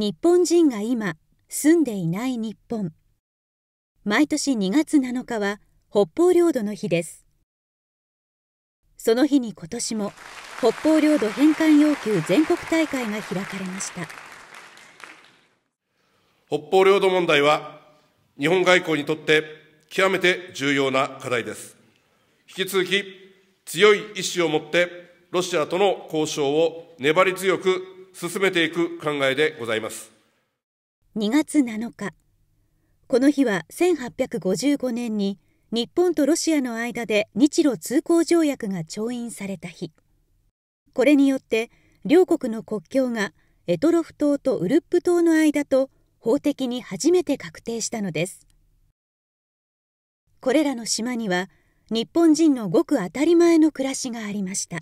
日本人が今住んでいない日本毎年2月7日は北方領土の日ですその日に今年も北方領土返還要求全国大会が開かれました北方領土問題は日本外交にとって極めて重要な課題です引き続き強い意志を持ってロシアとの交渉を粘り強く進めていく考えでございます2月7日この日は1855年に日本とロシアの間で日露通行条約が調印された日これによって両国の国境が択トロフ島とウルップ島の間と法的に初めて確定したのですこれらの島には日本人のごく当たり前の暮らしがありました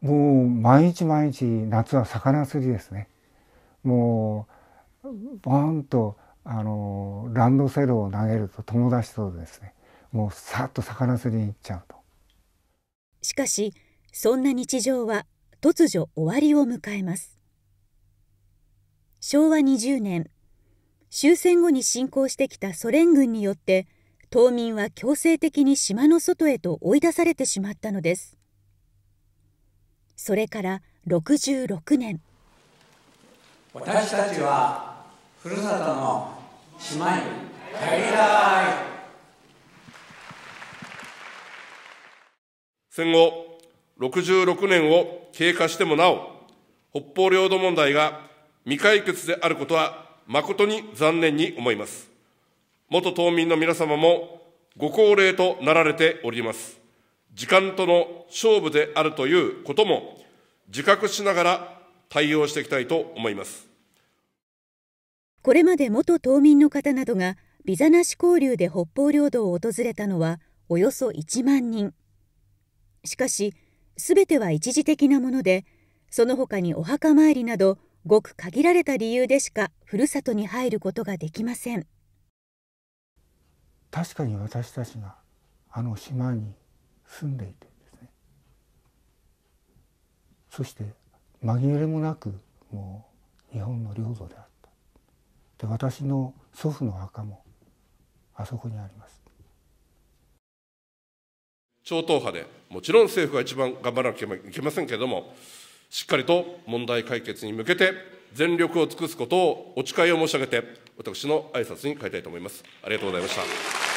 もう毎日毎日夏は魚釣りですねもうバーンとあのランドセルを投げると友達とですねもうさっと魚釣りに行っちゃうとしかしそんな日常は突如終わりを迎えます昭和20年終戦後に侵攻してきたソ連軍によって島民は強制的に島の外へと追い出されてしまったのですそれから66年私たちはふるさとの島に帰りたい戦後66年を経過してもなお北方領土問題が未解決であることは誠に残念に思います元島民の皆様もご高齢となられております時間との勝負であるということも自覚しながら対応していきたいと思います。これまで元島民の方などがビザなし交流で北方領土を訪れたのはおよそ1万人。しかし、すべては一時的なもので、その他にお墓参りなど、ごく限られた理由でしかふるさとに入ることができません。確かに私たちがあの島に住んでいてですねそして紛れもなくもう日本の領土であったで私の祖父の墓もあそこにあります超党派でもちろん政府が一番頑張らなきゃいけませんけれどもしっかりと問題解決に向けて全力を尽くすことをお誓いを申し上げて私の挨拶に変えたいと思いますありがとうございました